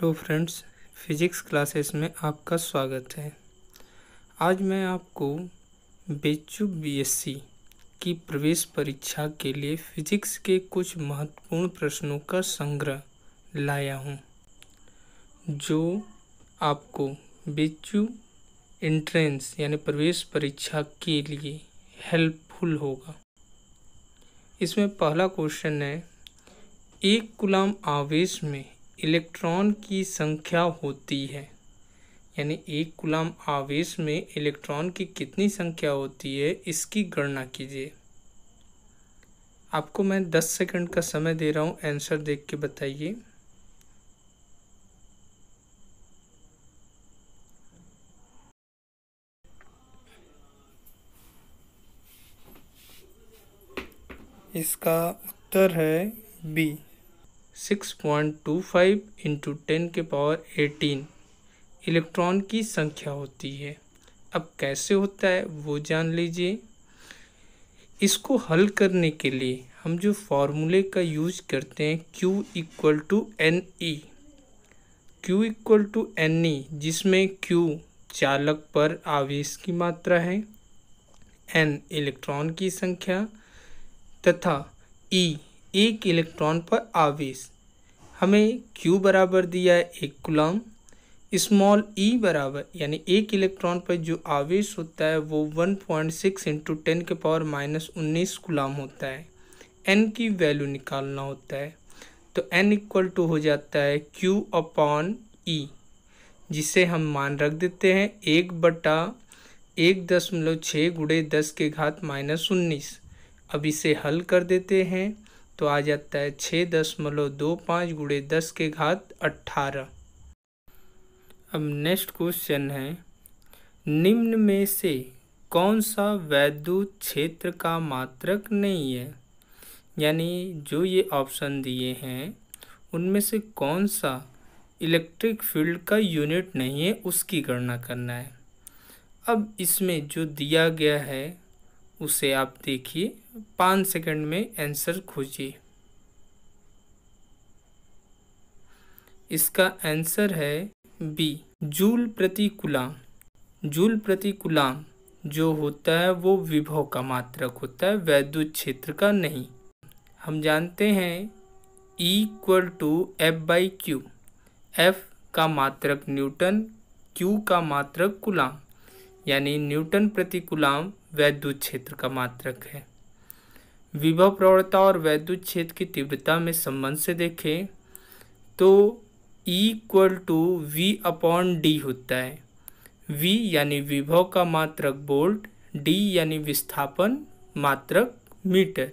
hello friends physics classes में आपका स्वागत है आज मैं आपको बेचू बीएससी की प्रवेश परीक्षा के लिए फिजिक्स के कुछ महत्वपूर्ण प्रश्नों का संग्रह लाया हूँ जो आपको बेचू एंट्रेंस यानी प्रवेश परीक्षा के लिए हेल्पफुल होगा इसमें पहला क्वेश्चन है एक गुलाम आवेश में इलेक्ट्रॉन की संख्या होती है यानी एक गुलाम आवेश में इलेक्ट्रॉन की कितनी संख्या होती है इसकी गणना कीजिए आपको मैं दस सेकंड का समय दे रहा हूँ आंसर देख के बताइए इसका उत्तर है B six point two five into ten के पावर एटीन इलेक्ट्रॉन की संख्या होती है अब कैसे होता है वो जान लीजिए इसको हल करने के लिए हम जो फॉर्मूले का यूज करते हैं Q equal to N E Q equal to N E जिसमें Q चालक पर आवेश की मात्रा है N इलेक्ट्रॉन की संख्या तथा E एक इलेक्ट्रॉन पर आवेश हमें Q बराबर दिया है एक कुलम स्मॉल ई e बराबर यानी एक इलेक्ट्रॉन पर जो आवेश होता है वो 1.6 पॉइंट सिक्स इंटू टेन के पावर माइनस उन्नीस गुलाम होता है एन की वैल्यू निकालना होता है तो एन इक्वल टू हो जाता है क्यू अपॉन ई e, जिसे हम मान रख देते हैं एक बटा एक दशमलव छः गुड़े दस के घात माइनस उन्नीस अब इसे हल कर देते हैं तो आ जाता है छः दशमलव दो पाँच गुड़े दस के घात अट्ठारह अब नेक्स्ट क्वेश्चन है निम्न में से कौन सा वैद्युत क्षेत्र का मात्रक नहीं है यानी जो ये ऑप्शन दिए हैं उनमें से कौन सा इलेक्ट्रिक फील्ड का यूनिट नहीं है उसकी गणना करना है अब इसमें जो दिया गया है उसे आप देखिए पाँच सेकंड में आंसर खोजिए इसका आंसर है बी जूल प्रति कुलाम जूल प्रति कुलाम जो होता है वो विभव का मात्रक होता है वैद्युत क्षेत्र का नहीं हम जानते हैं equal to F by Q F का मात्रक न्यूटन क्यू का मात्रक कुलाम यानी न्यूटन प्रति कुलाम वैद्युत क्षेत्र का मात्रक है विभव प्रवणता और वैद्युत क्षेत्र की तीव्रता में संबंध से देखें तो equal to V upon D होता है वी यानी विभव का मात्रक बोल्ट डी यानी विस्थापन मात्रक मीटर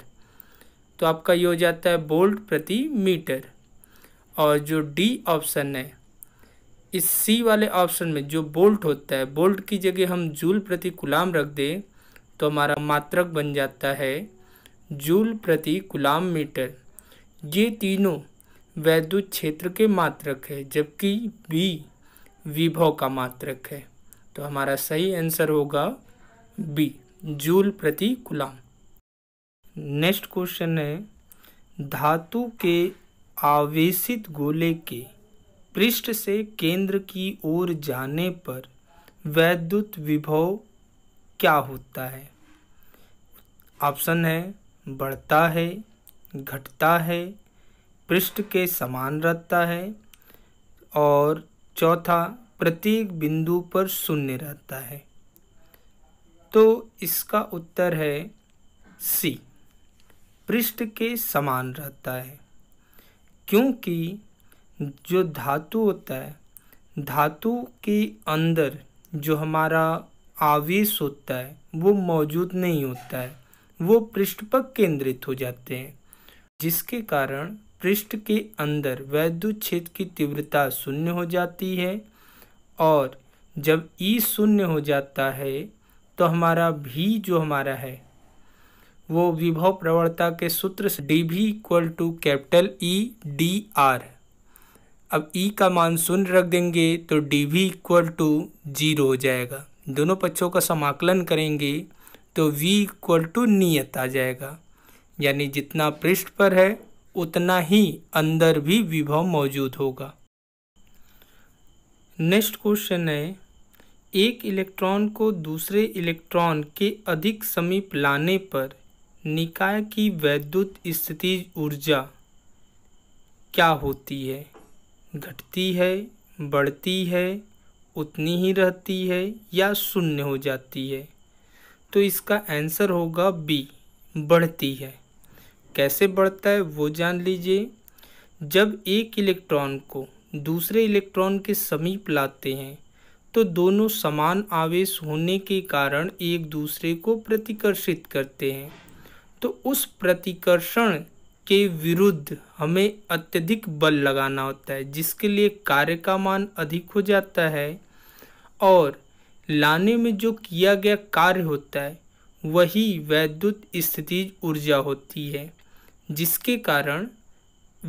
तो आपका ये हो जाता है बोल्ट प्रति मीटर और जो डी ऑप्शन है इस सी वाले ऑप्शन में जो बोल्ट होता है बोल्ट की जगह हम जूल प्रति गुलाम रख दें तो हमारा मात्रक बन जाता है जूल प्रति गुलाम मीटर ये तीनों वैद्युत क्षेत्र के मात्रक है जबकि बी विभव का मात्रक है तो हमारा सही आंसर होगा बी जूल प्रति गुलाम नेक्स्ट क्वेश्चन है धातु के आवेशित गोले के पृष्ठ से केंद्र की ओर जाने पर वैद्युत विभव क्या होता है ऑप्शन है बढ़ता है घटता है पृष्ठ के समान रहता है और चौथा प्रत्येक बिंदु पर शून्य रहता है तो इसका उत्तर है सी पृष्ठ के समान रहता है क्योंकि जो धातु होता है धातु के अंदर जो हमारा आवेश होता है वो मौजूद नहीं होता है वो पृष्ठ पर केंद्रित हो जाते हैं जिसके कारण पृष्ठ के अंदर वैद्युत क्षेत्र की तीव्रता शून्य हो जाती है और जब ई e शून्य हो जाता है तो हमारा भी जो हमारा है वो विभव प्रवणता के सूत्र से डी भी equal to capital E D R अब ई e का मान शून्य रख देंगे तो डी भी इक्वल टू जीरो हो जाएगा दोनों पक्षों का समाकलन करेंगे तो v इक्वल टू नियत आ जाएगा यानी जितना पृष्ठ पर है उतना ही अंदर भी विभव मौजूद होगा नेक्स्ट क्वेश्चन है एक इलेक्ट्रॉन को दूसरे इलेक्ट्रॉन के अधिक समीप लाने पर निकाय की वैद्युत स्थिति ऊर्जा क्या होती है घटती है बढ़ती है उतनी ही रहती है या शून्य हो जाती है तो इसका आंसर होगा बी बढ़ती है कैसे बढ़ता है वो जान लीजिए जब एक इलेक्ट्रॉन को दूसरे इलेक्ट्रॉन के समीप लाते हैं तो दोनों समान आवेश होने के कारण एक दूसरे को प्रतिकर्षित करते हैं तो उस प्रतिकर्षण के विरुद्ध हमें अत्यधिक बल लगाना होता है जिसके लिए कार्य का मान अधिक हो जाता है और लाने में जो किया गया कार्य होता है वही वैद्युत स्थितिज ऊर्जा होती है जिसके कारण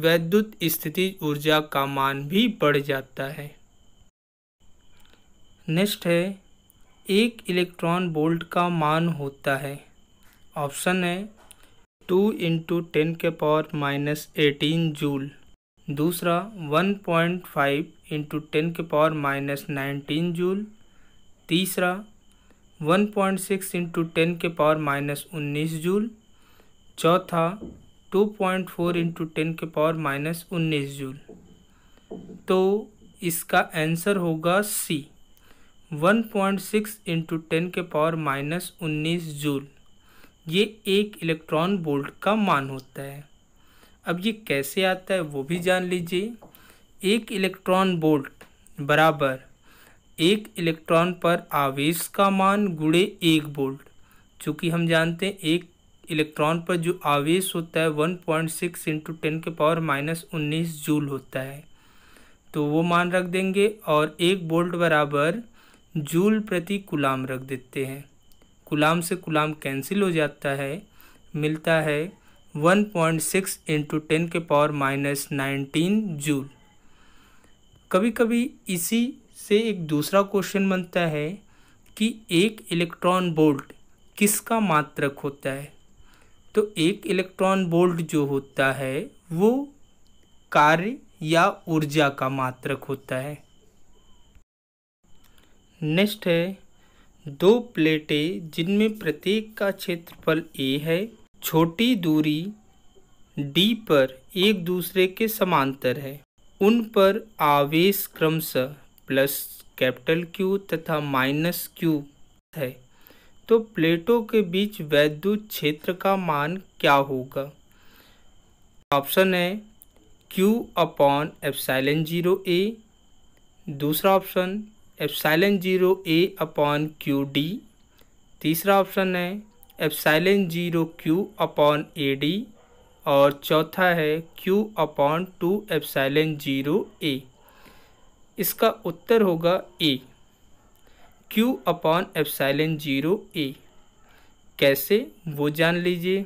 वैद्युत स्थितिज ऊर्जा का मान भी बढ़ जाता है नेक्स्ट है एक इलेक्ट्रॉन बोल्ट का मान होता है ऑप्शन है टू इंटू टेन के पावर माइनस एटीन जूल दूसरा one point five into ten के पावर माइनस नाइनटीन जूल तीसरा one point six into ten के पावर माइनस उन्नीस जूल चौथा two point four into ten के पावर माइनस उन्नीस joule तो इसका आंसर होगा C one point six into ten के पावर माइनस उन्नीस जूल ये एक इलेक्ट्रॉन बोल्ट का मान होता है अब ये कैसे आता है वो भी जान लीजिए एक इलेक्ट्रॉन वोल्ट बराबर एक इलेक्ट्रॉन पर आवेश का मान गुड़े एक वोल्ट चूँकि हम जानते हैं एक इलेक्ट्रॉन पर जो आवेश होता है one point six into ten के पावर माइनस उन्नीस जूल होता है तो वो मान रख देंगे और एक वोल्ट बराबर जूल प्रति कुलाम रख देते हैं कुलाम से कुलाम कैंसिल हो जाता है मिलता है one point six into ten के पावर माइनस नाइनटीन जूल कभी कभी इसी से एक दूसरा क्वेश्चन बनता है कि एक इलेक्ट्रॉन बोल्ट किसका मात्रक होता है तो एक इलेक्ट्रॉन बोल्ट जो होता है वो कार्य या ऊर्जा का मात्रक होता है नेक्स्ट है दो प्लेटें जिनमें प्रत्येक का क्षेत्रफल ए है छोटी दूरी डी पर एक दूसरे के समांतर है उन पर आवेश क्रमशः प्लस कैपिटल क्यू तथा माइनस क्यू है तो प्लेटों के बीच वैद्युत क्षेत्र का मान क्या होगा ऑप्शन है Q upon epsilon zero A दूसरा option epsilon zero A upon Q D तीसरा ऑप्शन है epsilon zero Q upon A D और चौथा है Q upon two epsilon zero A इसका उत्तर होगा A Q upon epsilon zero A कैसे वो जान लीजिए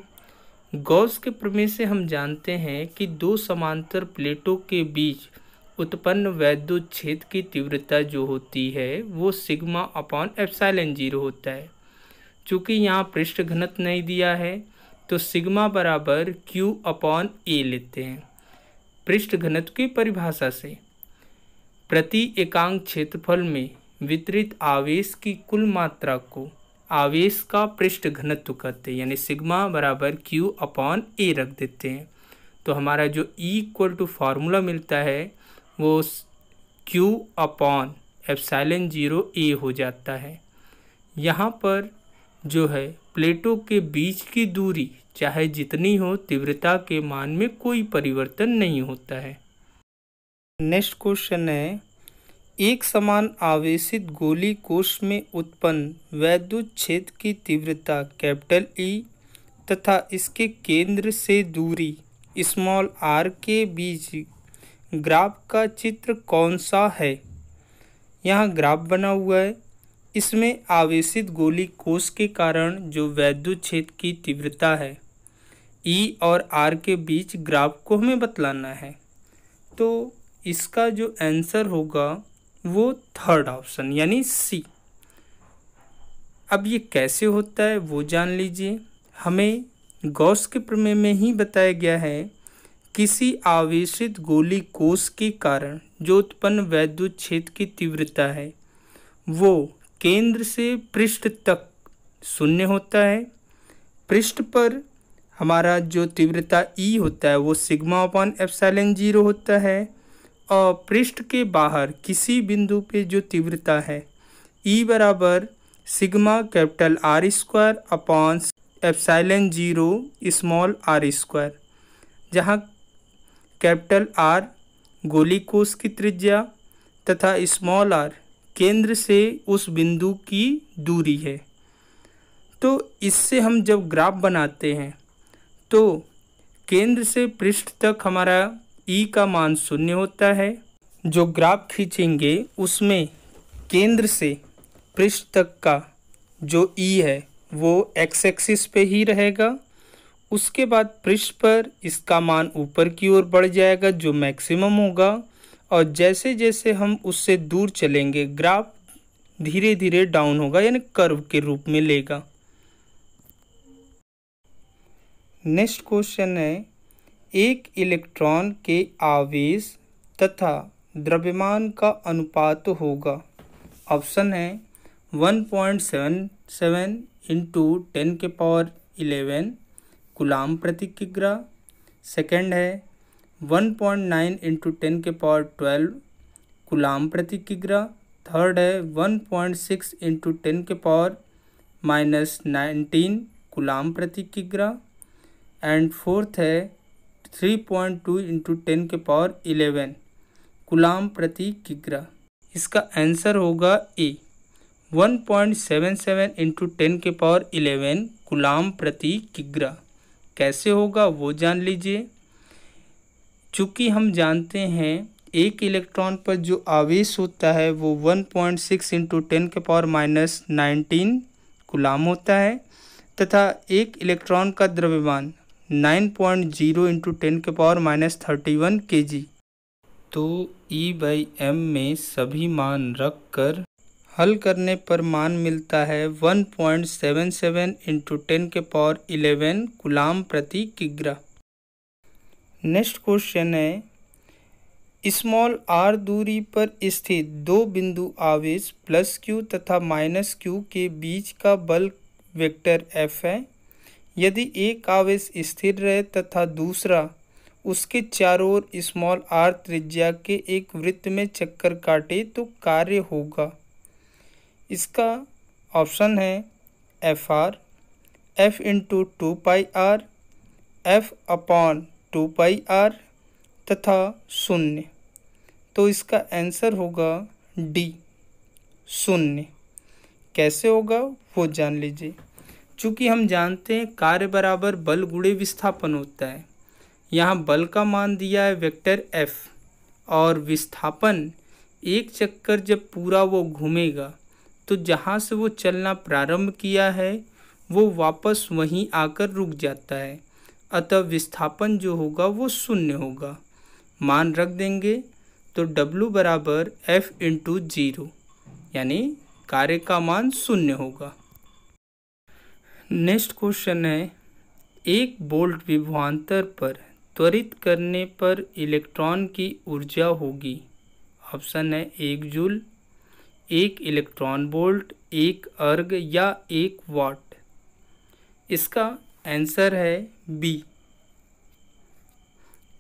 गॉस के प्रमेय से हम जानते हैं कि दो समांतर प्लेटों के बीच उत्पन्न वैद्युत क्षेत्र की तीव्रता जो होती है वो सिग्मा अपॉन एफसाइलन जीरो होता है चूँकि यहाँ पृष्ठ घनत्व नहीं दिया है तो सिग्मा बराबर क्यू अपॉन ए लेते हैं पृष्ठ घनत्व की परिभाषा से प्रति एकांक क्षेत्रफल में वितरित आवेश की कुल मात्रा को आवेश का पृष्ठ घनत्व कहते हैं यानी सिग्मा बराबर क्यू अपॉन ए रख देते हैं तो हमारा जो ई इक्वल टू फार्मूला मिलता है वो Q upon epsilon zero A हो जाता है यहाँ पर जो है प्लेटों के बीच की दूरी चाहे जितनी हो तीव्रता के मान में कोई परिवर्तन नहीं होता है नेक्स्ट क्वेश्चन है एक समान आवेशित गोली कोश में उत्पन्न वैद्युत क्षेत्र की तीव्रता कैपिटल ई e तथा इसके केंद्र से दूरी स्मॉल आर के बीच ग्राफ का चित्र कौन सा है यहाँ ग्राफ बना हुआ है इसमें आवेशित गोली कोष के कारण जो वैद्युत क्षेत्र की तीव्रता है ई e और आर के बीच ग्राफ को हमें बतलाना है तो इसका जो आंसर होगा वो थर्ड ऑप्शन यानी सी अब ये कैसे होता है वो जान लीजिए हमें गौस के प्रमेय में ही बताया गया है किसी आवेशित गोली कोष के कारण जो उत्पन्न वैद्युत क्षेत्र की तीव्रता है वो केंद्र से पृष्ठ तक शून्य होता है पृष्ठ पर हमारा जो तीव्रता ई e होता है वो सिग्मा अपॉन एप्सैलन जीरो होता है और पृष्ठ के बाहर किसी बिंदु पे जो तीव्रता है ई e बराबर sigma capital R square upon epsilon zero small R square जहाँ कैपिटल आर गोली कोष की त्रिज्या तथा स्मॉल आर केंद्र से उस बिंदु की दूरी है तो इससे हम जब ग्राफ बनाते हैं तो केंद्र से पृष्ठ तक हमारा ई e का मान शून्य होता है जो ग्राफ खींचेंगे उसमें केंद्र से पृष्ठ तक का जो ई e है वो एक्स एक्सिस पे ही रहेगा उसके बाद पृष्ठ पर इसका मान ऊपर की ओर बढ़ जाएगा जो मैक्सिमम होगा और जैसे जैसे हम उससे दूर चलेंगे ग्राफ धीरे धीरे डाउन होगा यानी कर्व के रूप में लेगा नेक्स्ट क्वेश्चन है एक इलेक्ट्रॉन के आवेश तथा द्रव्यमान का अनुपात होगा ऑप्शन है one point seven seven into ten के पावर इलेवन गुलाम प्रति किग्रा सेकेंड है one point nine into ten के पावर ट्वेल्व गुलाम प्रति किग्रा थर्ड है one point six into ten के पावर माइनस नाइनटीन गुलाम प्रति किग्रा एंड फोर्थ है three point two into ten के पावर इलेवन गुलाम प्रति किग्रा इसका आंसर होगा A one point seven seven into ten के पावर इलेवन गुलाम प्रति किग्रा कैसे होगा वो जान लीजिए चूँकि हम जानते हैं एक इलेक्ट्रॉन पर जो आवेश होता है वो one point six into ten के पावर माइनस नाइनटीन गुलाम होता है तथा एक इलेक्ट्रॉन का द्रव्यमान nine point zero into ten के power minus thirty one K G तो ई बाई एम में सभी मान रख कर हल करने पर मान मिलता है one point seven seven into ten के पावर इलेवन गुलाम प्रति किग्रा नेक्स्ट क्वेश्चन है स्मॉल आर दूरी पर स्थित दो बिंदु आवेश प्लस क्यू तथा माइनस क्यू के बीच का बल वेक्टर एफ है यदि एक आवेश स्थिर रहे तथा दूसरा उसके चारों ओर स्मॉल आर त्रिज्या के एक वृत्त में चक्कर काटे तो कार्य होगा इसका ऑप्शन है F R F into two pi R F upon two pi R तथा शून्य तो इसका आंसर होगा डी शून्य कैसे होगा वो जान लीजिए चूँकि हम जानते हैं कार्य बराबर बल गुड़े विस्थापन होता है यहाँ बल का मान दिया है वेक्टर एफ और विस्थापन एक चक्कर जब पूरा वो घूमेगा तो जहाँ से वो चलना प्रारंभ किया है वो वापस वहीं आकर रुक जाता है अतः विस्थापन जो होगा वो शून्य होगा मान रख देंगे तो W बराबर एफ इंटू जीरो यानी कार्य का मान शून्य होगा नेक्स्ट क्वेश्चन है एक बोल्ट विभवान्तर पर त्वरित करने पर इलेक्ट्रॉन की ऊर्जा होगी ऑप्शन है एक जूल एक इलेक्ट्रॉन बोल्ट एक अर्ग या एक वाट इसका आंसर है बी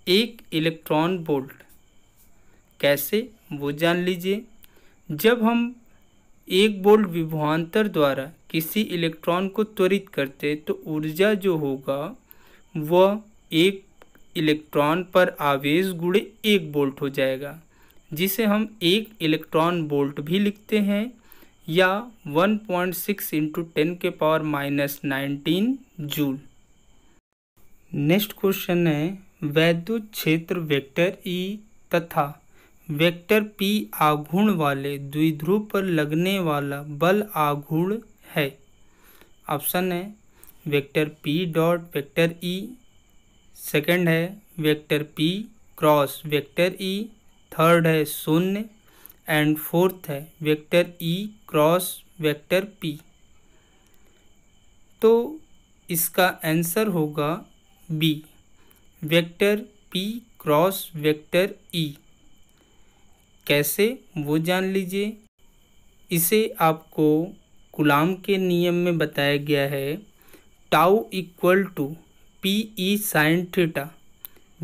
एक इलेक्ट्रॉन बोल्ट कैसे वो जान लीजिए जब हम एक बोल्ट विभवान्तर द्वारा किसी इलेक्ट्रॉन को त्वरित करते तो ऊर्जा जो होगा वह एक इलेक्ट्रॉन पर आवेश गुड़े एक बोल्ट हो जाएगा जिसे हम एक इलेक्ट्रॉन बोल्ट भी लिखते हैं या 1.6 पॉइंट सिक्स इंटू टेन के power minus nineteen joule next question है वैद्युत क्षेत्र वेक्टर ई e तथा वेक्टर पी आघूर्ण वाले द्विध्रुव पर लगने वाला बल आघूर्ण है ऑप्शन है vector P dot vector E second है vector P cross vector E third है शून्य एंड फोर्थ है vector E cross vector P तो इसका आंसर होगा B vector P cross vector E कैसे वो जान लीजिए इसे आपको गुलाम के नियम में बताया गया है tau equal to P E sine theta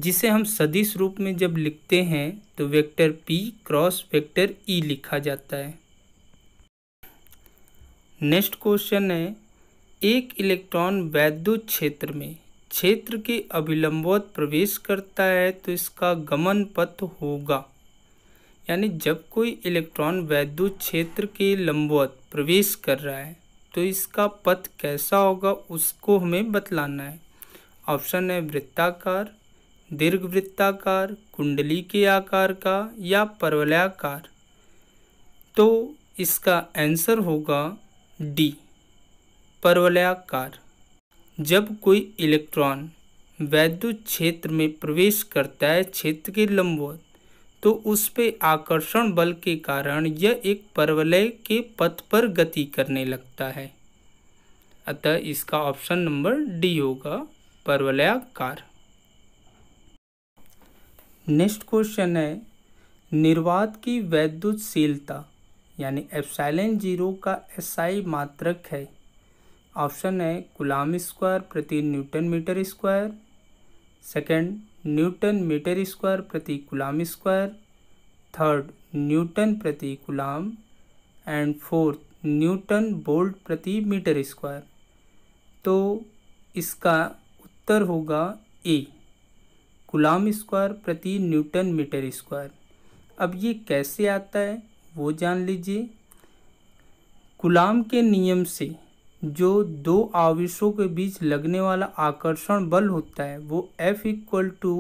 जिसे हम सदिश रूप में जब लिखते हैं तो vector p cross vector e लिखा जाता है नेक्स्ट क्वेश्चन है एक इलेक्ट्रॉन वैद्युत क्षेत्र में क्षेत्र के अभिलंबवत प्रवेश करता है तो इसका गमन पथ होगा यानी जब कोई इलेक्ट्रॉन वैद्युत क्षेत्र के लंबवत प्रवेश कर रहा है तो इसका पथ कैसा होगा उसको हमें बतलाना है ऑप्शन है वृत्ताकार दीर्घवृत्ताकार कुंडली के आकार का या परवलयाकार तो इसका आंसर होगा डी परवलयाकार जब कोई इलेक्ट्रॉन वैद्युत क्षेत्र में प्रवेश करता है क्षेत्र के लंबवत तो उस पर आकर्षण बल के कारण यह एक परवलय के पथ पर गति करने लगता है अतः इसका ऑप्शन नंबर डी होगा परवलयाकार नेक्स्ट क्वेश्चन है निर्वात की वैद्युतशीलता यानी एप्साइलेंट जीरो का एसआई मात्रक है ऑप्शन है गुलाम स्क्वायर प्रति newton metre square second newton metre square प्रति गुलाम स्क्वायर थर्ड न्यूटन प्रति coulomb and fourth newton volt प्रति मीटर स्क्वायर तो इसका उत्तर होगा ए गुलाम स्क्वायर प्रति न्यूटन मीटर स्क्वायर अब ये कैसे आता है वो जान लीजिए गुलाम के नियम से जो दो आवेशों के बीच लगने वाला आकर्षण बल होता है वो F equal to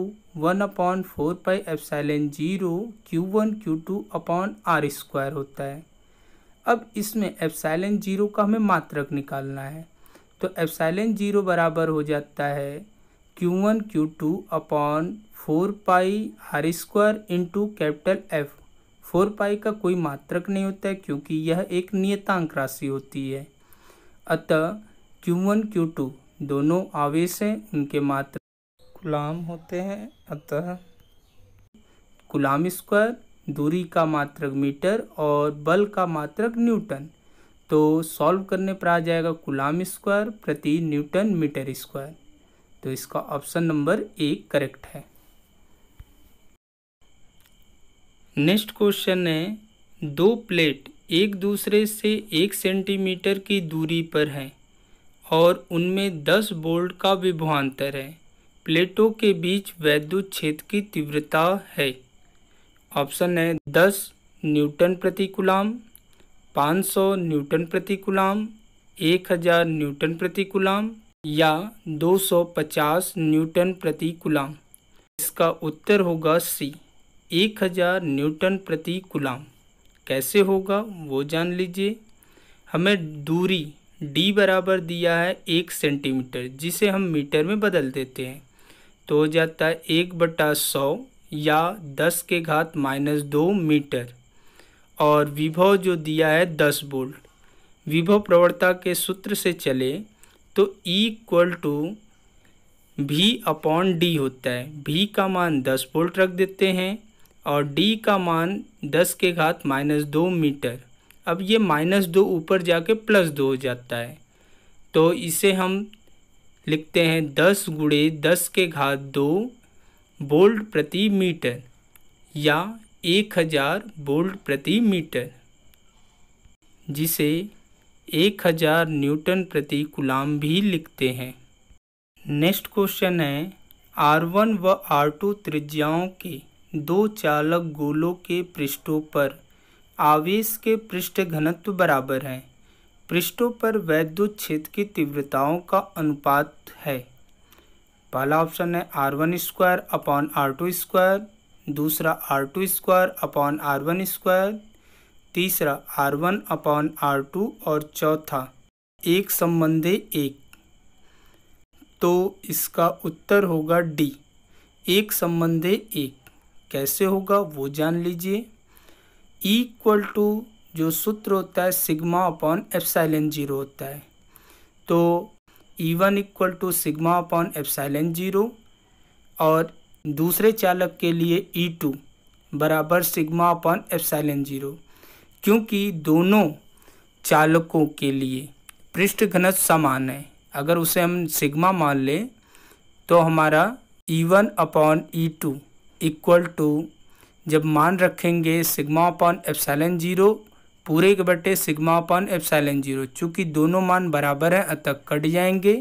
one upon four pi epsilon zero Q one Q two upon R square होता है अब इसमें एफ साइलेन जीरो का हमें मात्रक निकालना है तो एफ साइलेन जीरो बराबर हो जाता है Q one Q two upon four pi R square into capital F four pi का कोई मात्रक नहीं होता है क्योंकि यह एक नियतांक राशि होती है अतः क्यू वन क्यू टू दोनों आवेश हैं उनके मात्र गुलाम होते हैं अतः गुलाम स्क्वायर दूरी का मात्रक मीटर और बल का मात्रक न्यूटन तो सॉल्व करने पर आ जाएगा गुलाम स्क्वायर प्रति न्यूटन मीटर स्क्वायर तो इसका ऑप्शन नंबर एक करेक्ट है नेक्स्ट क्वेश्चन है दो प्लेट एक दूसरे से एक सेंटीमीटर की दूरी पर हैं और उनमें दस बोल्ट का विभवान्तर है प्लेटों के बीच वैद्युत क्षेत्र की तीव्रता है ऑप्शन है दस न्यूटन प्रति गुलाम पाँच सौ न्यूटन प्रति गुलाम एक हज़ार न्यूटन प्रति गुलाम या 250 न्यूटन प्रति कुलाम इसका उत्तर होगा सी 1000 न्यूटन प्रति कुलाम कैसे होगा वो जान लीजिए हमें दूरी d बराबर दिया है एक सेंटीमीटर जिसे हम मीटर में बदल देते हैं तो हो जाता है एक बटा सौ या दस के घात माइनस दो मीटर और विभव जो दिया है दस बोल्ट विभव प्रवणता के सूत्र से चले तो equal to V upon D होता है भी का मान दस वोल्ट रख देते हैं और डी का मान दस के घात माइनस दो मीटर अब ये माइनस दो ऊपर जाके प्लस दो हो जाता है तो इसे हम लिखते हैं दस गुड़े दस के घात दो बोल्ट प्रति मीटर या एक हज़ार बोल्ट प्रति मीटर जिसे एक हज़ार न्यूटन प्रति कुलाम भी लिखते हैं नेक्स्ट क्वेश्चन है आर वन व आर टू त्रिज्याओं के दो चालक गोलों के पृष्ठों पर आवेश के पृष्ठ घनत्व बराबर हैं पृष्ठों पर वैद्युत क्षेत्र की तीव्रताओं का अनुपात है पहला ऑप्शन है R one square upon R two square दूसरा R two square upon R one square तीसरा R one upon R two और चौथा एक संबंधे एक तो इसका उत्तर होगा डी एक संबंधे एक कैसे होगा वो जान लीजिए इक्वल टू जो सूत्र होता है सिग्मा अपॉन एप्साइलन जीरो होता है तो E e one equal to sigma upon epsilon zero और दूसरे चालक के लिए ई e टू बराबर सिग्मा अपॉन एप्साइलन जीरो क्योंकि दोनों चालकों के लिए पृष्ठ घनत्व समान है अगर उसे हम सिग्मा मान लें तो हमारा E one upon E two equal to जब मान रखेंगे सिग्मा अपॉन एप्सैलन जीरो पूरे के बटे सिग्मा अपॉन एप्सैलन जीरो चूँकि दोनों मान बराबर हैं अतः कट जाएंगे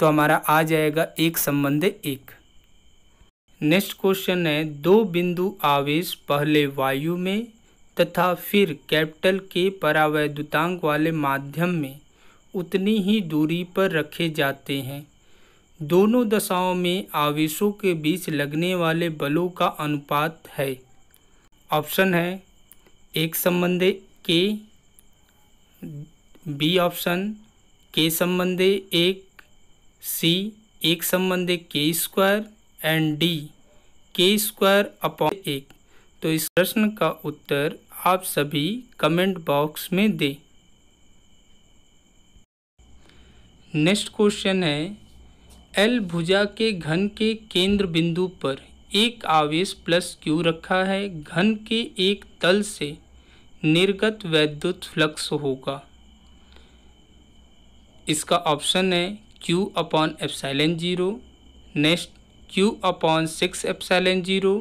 तो हमारा आ जाएगा एक संबंध एक नेक्स्ट क्वेश्चन है दो बिंदु आवेश पहले वायु में तथा फिर कैपिटल के परावैद्युतांक वाले माध्यम में उतनी ही दूरी पर रखे जाते हैं दोनों दशाओं में आवेशों के बीच लगने वाले बलों का अनुपात है ऑप्शन है एक संबंधे के बी ऑप्शन के संबंधे एक सी एक संबंधे के स्क्वायर एंड डी के स्क्वायर अपॉन एक तो इस प्रश्न का उत्तर आप सभी कमेंट बॉक्स में दें नेक्स्ट क्वेश्चन है एल भुजा के घन के केंद्र बिंदु पर एक आवेश प्लस क्यू रखा है घन के एक तल से निर्गत वैद्युत फ्लक्स होगा इसका ऑप्शन है Q upon epsilon zero next Q upon six epsilon zero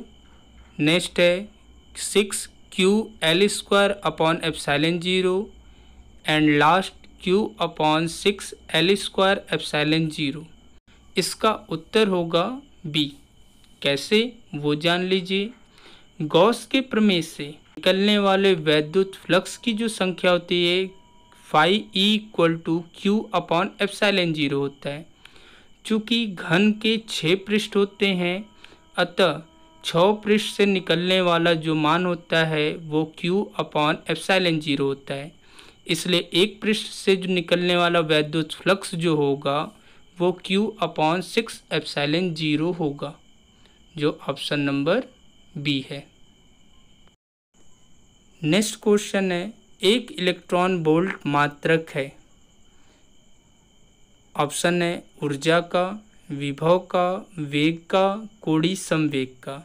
next है six Q L square upon epsilon zero and last Q upon six L square epsilon zero इसका उत्तर होगा बी कैसे वो जान लीजिए गॉस के प्रमेय से निकलने वाले वैद्युत फ्लक्स की जो संख्या होती है five E equal to Q upon epsilon zero होता है चूँकि घन के छः पृष्ठ होते हैं अतः छः पृष्ठ से निकलने वाला जो मान होता है वो क्यू अपॉन एप्साइलन जीरो होता है इसलिए एक पृष्ठ से जो निकलने वाला वैद्युत फ्लक्स जो होगा वो Q upon six epsilon zero होगा जो ऑप्शन नंबर बी है नेक्स्ट क्वेश्चन है एक इलेक्ट्रॉन बोल्ट मात्रक है ऑप्शन है ऊर्जा का विभव का वेग का कोड़ी संवेग का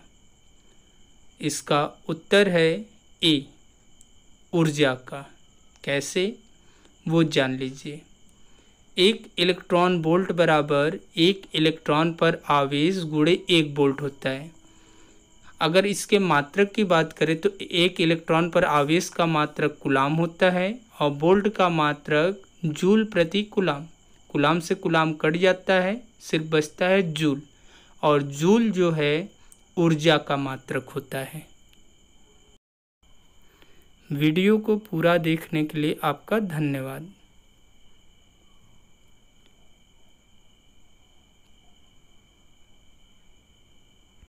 इसका उत्तर है ए ऊर्जा का कैसे वो जान लीजिए एक इलेक्ट्रॉन बोल्ट बराबर एक इलेक्ट्रॉन पर आवेश गुड़े एक बोल्ट होता है अगर इसके मात्रक की बात करें तो एक इलेक्ट्रॉन पर आवेश का मात्रक गुलाम होता है और बोल्ट का मात्रक जूल प्रति गुलाम गुलाम से गुलाम कट जाता है सिर्फ बचता है जूल और जूल जो है ऊर्जा का मात्रक होता है वीडियो को पूरा देखने के लिए आपका धन्यवाद